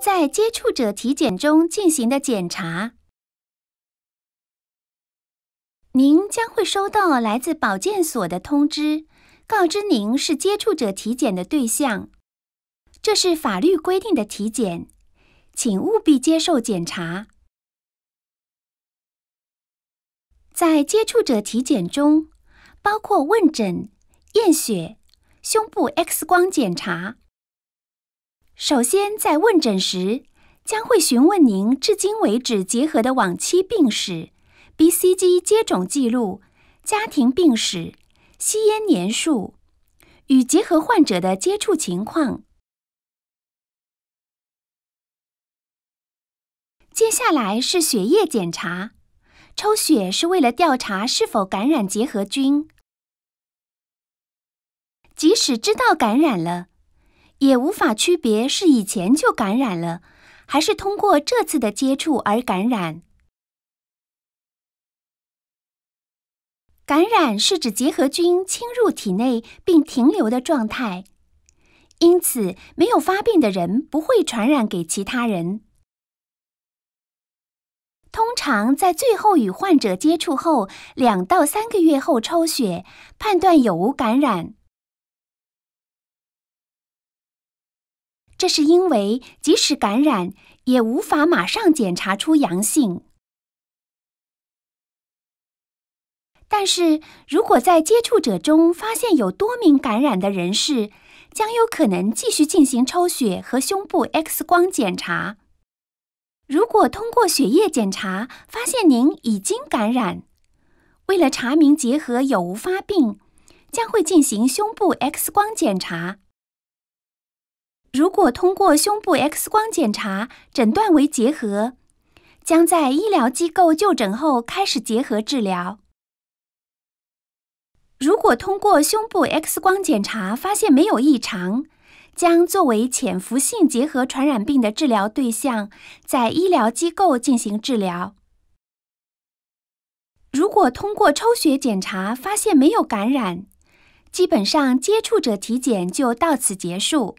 在接触者体检中进行的检查，您将会收到来自保健所的通知，告知您是接触者体检的对象。这是法律规定的体检，请务必接受检查。在接触者体检中，包括问诊、验血、胸部 X 光检查。首先，在问诊时，将会询问您至今为止结核的往期病史、BCG 接种记录、家庭病史、吸烟年数与结核患者的接触情况。接下来是血液检查，抽血是为了调查是否感染结核菌。即使知道感染了。也无法区别是以前就感染了，还是通过这次的接触而感染。感染是指结核菌侵入体内并停留的状态，因此没有发病的人不会传染给其他人。通常在最后与患者接触后两到三个月后抽血，判断有无感染。这是因为，即使感染，也无法马上检查出阳性。但是如果在接触者中发现有多名感染的人士，将有可能继续进行抽血和胸部 X 光检查。如果通过血液检查发现您已经感染，为了查明结核有无发病，将会进行胸部 X 光检查。如果通过胸部 X 光检查诊断为结核，将在医疗机构就诊后开始结核治疗。如果通过胸部 X 光检查发现没有异常，将作为潜伏性结核传染病的治疗对象，在医疗机构进行治疗。如果通过抽血检查发现没有感染，基本上接触者体检就到此结束。